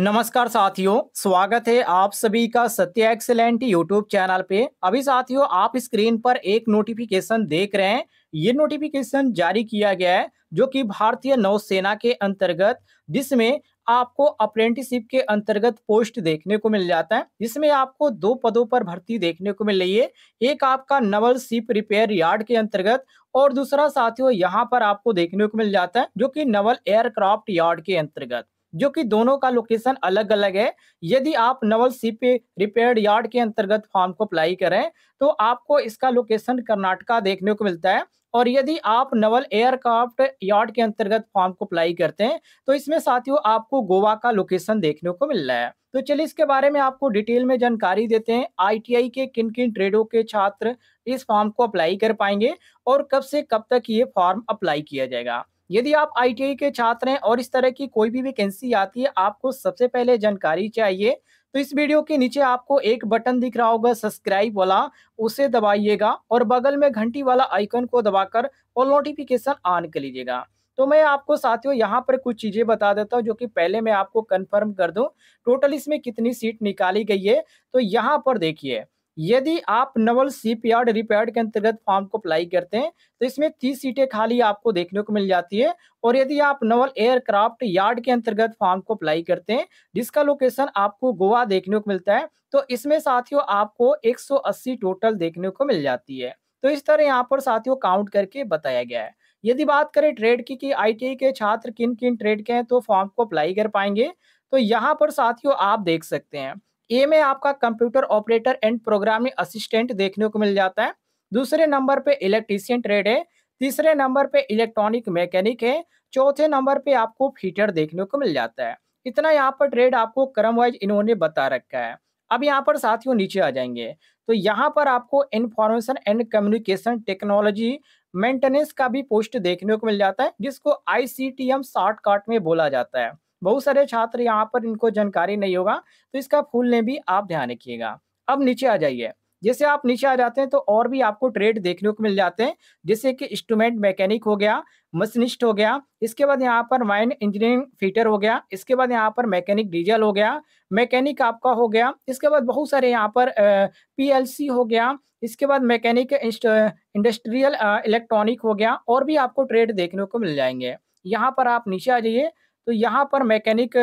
नमस्कार साथियों स्वागत है आप सभी का सत्य एक्सलेंट यूट्यूब चैनल पे अभी साथियों आप स्क्रीन पर एक नोटिफिकेशन देख रहे हैं ये नोटिफिकेशन जारी किया गया है जो कि भारतीय नौसेना के अंतर्गत जिसमें आपको अप्रेंटिसिप के अंतर्गत पोस्ट देखने को मिल जाता है जिसमें आपको दो पदों पर भर्ती देखने को मिल रही है एक आपका नवल शिप रिपेयर यार्ड के अंतर्गत और दूसरा साथियों यहाँ पर आपको देखने को मिल जाता है जो कि नवल एयरक्राफ्ट यार्ड के अंतर्गत जो कि दोनों का लोकेशन अलग अलग है यदि आप नवल सिप रिपेयर यार्ड के अंतर्गत फॉर्म को अप्लाई करें तो आपको इसका लोकेशन कर्नाटका देखने को मिलता है और यदि आप नवल एयरक्राफ्ट यार्ड के अंतर्गत फॉर्म को अप्लाई करते हैं तो इसमें साथियों आपको गोवा का लोकेशन देखने को मिल रहा है तो चलिए इसके बारे में आपको डिटेल में जानकारी देते हैं आईटीआई के किन किन ट्रेडों के छात्र इस फॉर्म को अप्लाई कर पाएंगे और कब से कब तक ये फॉर्म अप्लाई किया जाएगा यदि आप आई के छात्र हैं और इस तरह की कोई भी वैकेंसी आती है आपको सबसे पहले जानकारी चाहिए तो इस वीडियो के नीचे आपको एक बटन दिख रहा होगा सब्सक्राइब वाला उसे दबाइएगा और बगल में घंटी वाला आइकन को दबाकर और नोटिफिकेशन ऑन कर लीजिएगा तो मैं आपको साथियों यहाँ पर कुछ चीज़ें बता देता हूँ जो कि पहले मैं आपको कंफर्म कर दूँ टोटल इसमें कितनी सीट निकाली गई है तो यहाँ पर देखिए यदि आप नवल सीपयार्ड रिपेयर के अंतर्गत फॉर्म को अप्लाई करते हैं तो इसमें तीस सीटें खाली आपको देखने को मिल जाती है और यदि आप नवल एयरक्राफ्ट यार्ड के अंतर्गत फॉर्म को अप्लाई करते हैं जिसका लोकेशन आपको गोवा देखने को मिलता है तो इसमें साथियों आपको 180 टोटल देखने को मिल जाती है तो इस तरह यहाँ पर साथियों काउंट करके बताया गया है यदि बात करें ट्रेड की कि आईटीआई के छात्र किन किन ट्रेड के हैं तो फॉर्म को अप्लाई कर पाएंगे तो यहाँ पर साथियों आप देख सकते हैं ए में आपका computer operator and programming assistant देखने को मिल जाता है दूसरे नंबर पे इलेक्ट्रीशियन ट्रेड है तीसरे नंबर पे इलेक्ट्रॉनिक मैकेनिक है चौथे नंबर पे आपको फीटर देखने को मिल जाता है इतना यहाँ पर ट्रेड आपको क्रम वाइज इन्होंने बता रखा है अब यहाँ पर साथियों नीचे आ जाएंगे तो यहाँ पर आपको information and communication technology maintenance का भी पोस्ट देखने को मिल जाता है जिसको आई शॉर्टकट में बोला जाता है बहुत सारे छात्र यहाँ पर इनको जानकारी नहीं होगा तो इसका फुल नेम भी आप ध्यान रखिएगा अब नीचे आ जाइए जैसे आप नीचे आ जाते हैं तो और भी आपको ट्रेड देखने को मिल जाते हैं जैसे कि इंस्ट्रूमेंट मैकेनिक हो गया मशीनिस्ट हो गया इसके बाद यहाँ पर माइन इंजीनियरिंग फीटर हो गया इसके बाद यहाँ पर मैकेनिक डीजल हो गया मैकेनिक आपका हो गया इसके बाद बहुत सारे यहाँ पर पीएलसी हो गया इसके बाद मैकेनिक इंडस्ट्रियल इलेक्ट्रॉनिक हो गया और भी आपको ट्रेड देखने को मिल जाएंगे यहाँ पर आप नीचे आ जाइए तो यहाँ पर मैकेनिक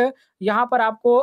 यहाँ पर आपको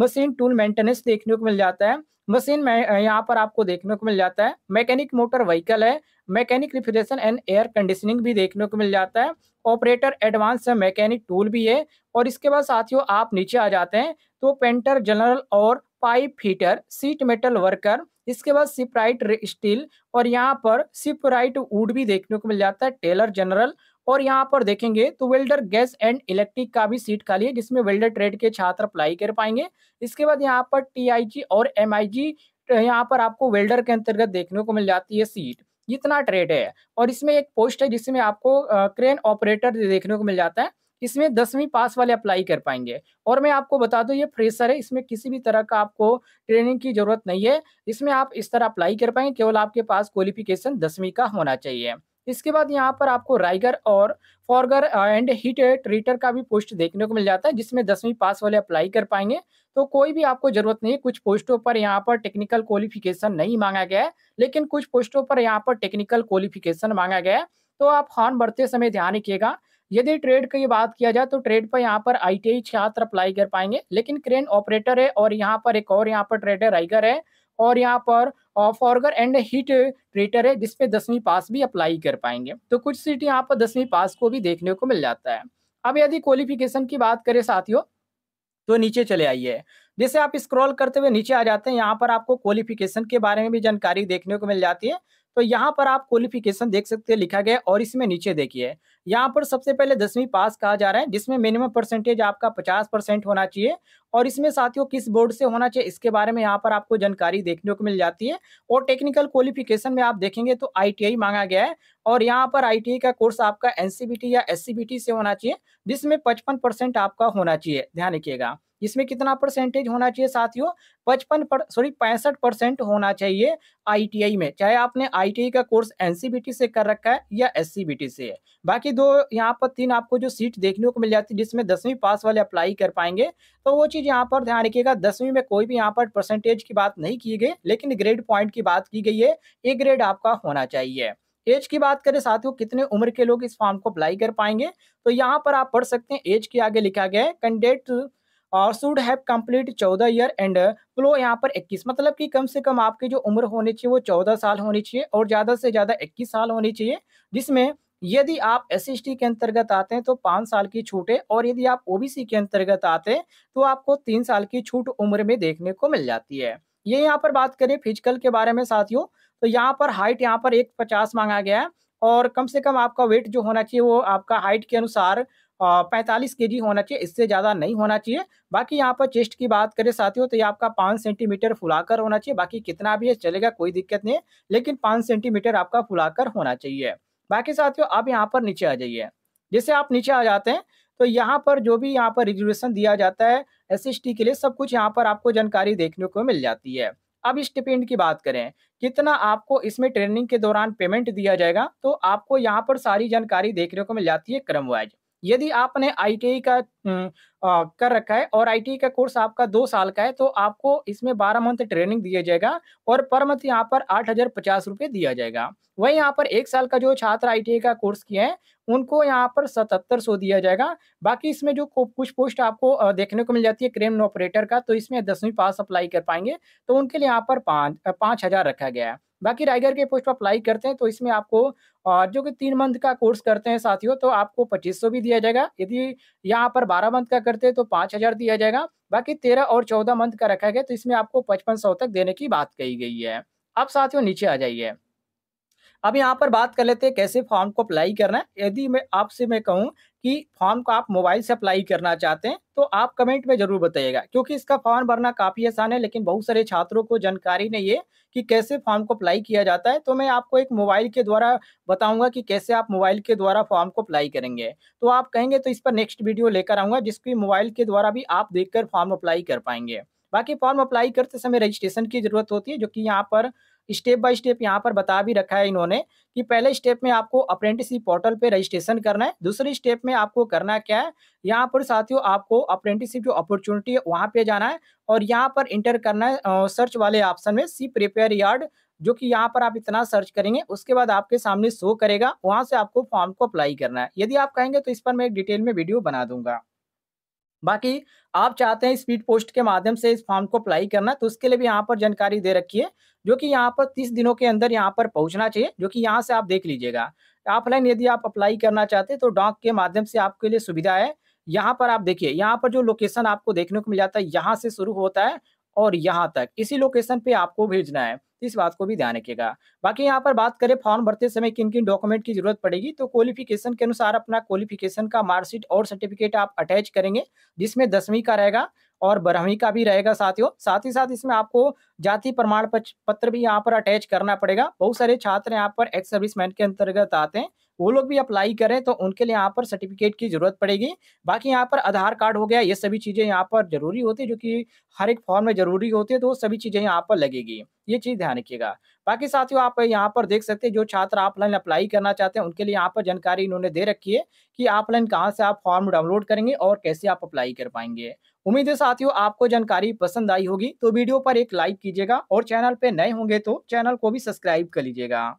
मशीन टूल मेंटेनेंस देखने को मिल जाता है मशीन में यहाँ पर आपको देखने को मिल जाता है मैकेनिक मोटर व्हीकल है mechanic refrigeration and air conditioning भी देखने को मिल जाता है ऑपरेटर एडवांस मैकेनिक टूल भी है और इसके बाद साथियों आप नीचे आ जाते हैं तो पेंटर जनरल और pipe fitter sheet metal worker इसके बाद सिपराइट स्टील और यहाँ पर सिपराइट वुड भी देखने को मिल जाता है टेलर जनरल और यहाँ पर देखेंगे तो वेल्डर गैस एंड इलेक्ट्रिक का भी सीट खाली है जिसमें वेल्डर ट्रेड के छात्र अप्लाई कर पाएंगे इसके बाद यहाँ पर टीआईजी और एमआईजी यहाँ पर आपको वेल्डर के अंतर्गत देखने को मिल जाती है सीट इतना ट्रेड है और इसमें एक पोस्ट है जिसमें आपको क्रेन ऑपरेटर देखने को मिल जाता है इसमें दसवीं पास वाले अप्लाई कर पाएंगे और मैं आपको बता दूं ये फ्रेशर है इसमें किसी भी तरह का आपको ट्रेनिंग की जरूरत नहीं है इसमें आप इस तरह अप्लाई कर पाएंगे केवल आपके पास क्वालिफिकेशन दसवीं का होना चाहिए इसके बाद यहाँ पर आपको राइगर और फॉरगर एंड हिट ट्रीटर का भी पोस्ट देखने को मिल जाता है जिसमें दसवीं पास वाले अप्लाई कर पाएंगे तो कोई भी आपको जरूरत नहीं है कुछ पोस्टों पर यहाँ पर टेक्निकल क्वालिफिकेशन नहीं मांगा गया है लेकिन कुछ पोस्टों पर यहाँ पर टेक्निकल क्वालिफिकेशन मांगा गया है तो आप फॉर्म भरते समय ध्यान रखिएगा यदि ट्रेड की बात किया जाए तो ट्रेड पर यहाँ पर आई छात्र अप्लाई कर पाएंगे लेकिन क्रेन ऑपरेटर है और यहाँ पर एक और यहाँ पर ट्रेडर राइगर है और यहाँ पर फॉरगर एंड हिट ट्रेटर है जिसपे दसवीं पास भी अप्लाई कर पाएंगे तो कुछ सीट यहाँ पर दसवीं पास को भी देखने को मिल जाता है अब यदि क्वालिफिकेशन की बात करें साथियों तो नीचे चले आइए जैसे आप स्क्रॉल करते हुए नीचे आ जाते हैं यहाँ पर आपको क्वालिफिकेशन के बारे में भी जानकारी देखने को मिल जाती है तो यहाँ पर आप क्वालिफिकेशन देख सकते हैं लिखा गया और इसमें नीचे देखिए यहाँ पर सबसे पहले दसवीं पास कहा जा रहा है जिसमें मिनिमम परसेंटेज आपका पचास परसेंट होना चाहिए और इसमें साथियों किस बोर्ड से होना चाहिए इसके बारे में यहाँ पर आपको जानकारी देखने को मिल जाती है और टेक्निकल क्वालिफिकेशन में आप देखेंगे तो आईटीआई मांगा गया है और यहाँ पर आईटीआई का कोर्स आपका एनसीबीटी या एससीबीटी से होना चाहिए जिसमें पचपन परसेंट आपका होना चाहिए ध्यान रखिएगा इसमें कितना परसेंटेज होना चाहिए साथियों पचपन पर सॉरी पैंसठ परसेंट होना चाहिए आईटीआई में चाहे आपने आईटीआई का कोर्स एनसीबीटी से कर रखा है या एससीबीटी से है बाकी दो यहाँ पर तीन आपको जो सीट देखने को मिल जाती है जिसमें दसवीं पास वाले अप्लाई कर पाएंगे तो वो चीज़ यहाँ पर ध्यान रखिएगा दसवीं में कोई भी यहाँ पर परसेंटेज की बात नहीं की गई लेकिन ग्रेड पॉइंट की बात की गई है ए ग्रेड आपका होना चाहिए एज की बात करें साथियों कितने उम्र के लोग इस फॉर्म को अप्लाई कर पाएंगे तो यहाँ पर आप पढ़ सकते हैं एज के आगे लिखा गया है कैंडिडेट और शुड हैव कम्प्लीट चौदह ईयर एंड प्लो यहाँ पर इक्कीस मतलब कि कम से कम आपकी जो उम्र होनी चाहिए वो चौदह साल होनी चाहिए और ज़्यादा से ज़्यादा इक्कीस साल होनी चाहिए जिसमें यदि आप एस के अंतर्गत आते हैं तो पाँच साल की छूट है और यदि आप ओ के अंतर्गत आते हैं तो आपको तीन साल की छूट उम्र में देखने को मिल जाती है ये यहाँ पर बात करें फिजिकल के बारे में साथियों तो यहाँ पर हाइट यहाँ पर एक पचास मांगा गया है और कम से कम आपका वेट जो होना चाहिए वो आपका हाइट के अनुसार पैंतालीस के होना चाहिए इससे ज़्यादा नहीं होना चाहिए बाकी यहाँ पर चेस्ट की बात करें साथियों तो ये आपका पाँच सेंटीमीटर फुलाकर होना चाहिए बाकी कितना भी है चलेगा कोई दिक्कत नहीं लेकिन पाँच सेंटीमीटर आपका फुलाकर होना चाहिए बाकी साथियों आप यहाँ पर नीचे आ जाइए जैसे आप नीचे आ जाते हैं तो यहाँ पर जो भी यहाँ पर रिजर्वेशन दिया जाता है एस के लिए सब कुछ यहाँ पर आपको जानकारी देखने को मिल जाती है अब स्टिपेंड की बात करें कितना आपको इसमें ट्रेनिंग के दौरान पेमेंट दिया जाएगा तो आपको यहाँ पर सारी जानकारी देखने को मिल जाती है क्रम वाइज यदि आपने आई e का आ, हम्म, कर रखा है और आई e का कोर्स आपका दो साल का है तो आपको इसमें बारह मंथ ट्रेनिंग दिया जाएगा और पर मंथ यहाँ पर आठ हजार पचास रुपये दिया जाएगा वही यहाँ पर एक साल का जो छात्र आई e का कोर्स किए हैं उनको यहाँ पर सतहत्तर सौ दिया जाएगा बाकी इसमें जो कुछ पोस्ट आपको देखने को मिल जाती है क्रेम ऑपरेटर का तो इसमें दसवीं पास अप्लाई कर पाएंगे तो उनके लिए यहाँ पर पाँच पाँच हज़ार रखा गया है बाकी रायगढ़ के पोस्ट पर अप्लाई करते हैं तो इसमें आपको और जो कि तीन मंथ का कोर्स करते हैं साथियों तो आपको पच्चीस सौ भी दिया जाएगा यदि यहाँ पर बारह मंथ का करते हैं तो पाँच हज़ार दिया जाएगा बाकी तेरह और चौदह मंथ का रखा गया तो इसमें आपको पचपन सौ तक देने की बात कही गई है अब साथियों नीचे आ जाइए अब यहाँ पर बात कर लेते हैं कैसे फॉर्म को अप्लाई करना है यदि मैं आपसे मैं कहूँ कि फॉर्म को आप मोबाइल से अप्लाई करना चाहते हैं तो आप कमेंट में जरूर बताइएगा क्योंकि इसका फॉर्म भरना काफ़ी आसान है लेकिन बहुत सारे छात्रों को जानकारी नहीं है कि कैसे फॉर्म को अप्लाई किया जाता है तो मैं आपको एक मोबाइल के द्वारा बताऊंगा कि कैसे आप मोबाइल के द्वारा फॉर्म को अप्लाई करेंगे तो आप कहेंगे तो इस पर नेक्स्ट वीडियो लेकर आऊँगा जिसकी मोबाइल के द्वारा भी आप देख फॉर्म अप्लाई कर पाएंगे बाकी फॉर्म अप्लाई करते समय रजिस्ट्रेशन की जरूरत होती है जो कि यहाँ पर स्टेप बाय स्टेप यहाँ पर बता भी रखा है इन्होंने कि पहले स्टेप में आपको अप्रेंटिसशिप पोर्टल पे रजिस्ट्रेशन करना है दूसरे स्टेप में आपको करना क्या है यहाँ पर साथियों आपको अप्रेंटिसशिप जो अपॉर्चुनिटी है वहाँ पे जाना है और यहाँ पर इंटर करना है सर्च वाले ऑप्शन में सी प्रिपेयर यार्ड जो कि यहाँ पर आप इतना सर्च करेंगे उसके बाद आपके सामने शो करेगा वहाँ से आपको फॉर्म को अप्लाई करना है यदि आप कहेंगे तो इस पर मैं एक डिटेल में वीडियो बना दूंगा बाकी आप चाहते हैं स्पीड पोस्ट के माध्यम से इस फॉर्म को अप्लाई करना तो उसके लिए भी यहाँ पर जानकारी दे रखी है जो कि यहाँ पर तीस दिनों के अंदर यहाँ पर पहुँचना चाहिए जो कि यहाँ से आप देख लीजिएगा ऑफलाइन यदि आप अप्लाई करना चाहते हैं तो डॉक के माध्यम से आपके लिए सुविधा है यहाँ पर आप देखिए यहाँ पर जो लोकेशन आपको देखने को मिल जाता है यहाँ से शुरू होता है और यहाँ तक इसी लोकेशन पे आपको भेजना है इस बात को भी ध्यान रखिएगा बाकी यहाँ पर बात करें फॉर्म भरते समय किन किन डॉक्यूमेंट की जरूरत पड़ेगी तो क्वालिफिकेशन के अनुसार अपना क्वालिफिकेशन का मार्कशीट और सर्टिफिकेट आप अटैच करेंगे जिसमें दसवीं का रहेगा और बारहवीं का भी रहेगा साथियों साथ ही साथ इसमें आपको जाति प्रमाण पत्र भी यहाँ पर अटैच करना पड़ेगा बहुत सारे छात्र यहाँ पर एक्स सर्विसमैन के अंतर्गत आते हैं वो लोग भी अप्लाई करें तो उनके लिए यहाँ पर सर्टिफिकेट की जरूरत पड़ेगी बाकी यहाँ पर आधार कार्ड हो गया ये सभी चीज़ें यहाँ पर जरूरी होती है जो कि हर एक फॉर्म में जरूरी होती है तो सभी चीज़ें यहाँ पर लगेगी ये चीज़ ध्यान रखिएगा बाकी साथियों आप यहाँ पर देख सकते हैं जो छात्र ऑफलाइन अप्लाई करना चाहते हैं उनके लिए यहाँ पर जानकारी इन्होंने दे रखी है कि ऑफलाइन कहाँ से आप फॉर्म डाउनलोड करेंगे और कैसे आप अप्लाई कर पाएंगे उम्मीद है साथियों आपको जानकारी पसंद आई होगी तो वीडियो पर एक लाइक कीजिएगा और चैनल पर नए होंगे तो चैनल को भी सब्सक्राइब कर लीजिएगा